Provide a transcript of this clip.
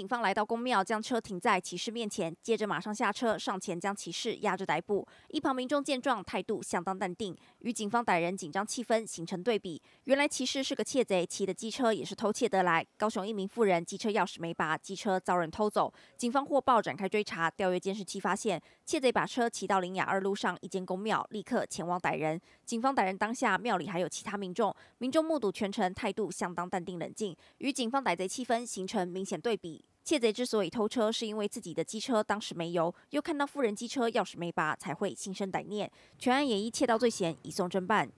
警方来到公庙，将车停在骑士面前，接着马上下车上前将骑士压着逮捕。一旁民众见状，态度相当淡定，与警方逮人紧张气氛形成对比。原来骑士是个窃贼，骑的机车也是偷窃得来。高雄一名妇人机车钥匙没拔，机车遭人偷走，警方获报展开追查，调阅监视器发现窃贼把车骑到林雅二路上一间公庙，立刻前往逮人。警方逮人当下庙里还有其他民众，民众目睹全程，态度相当淡定冷静，与警方逮贼气氛形成明显对比。窃贼之所以偷车，是因为自己的机车当时没油，又看到富人机车钥匙没拔，才会心生歹念。全案也一窃盗罪嫌移送侦办。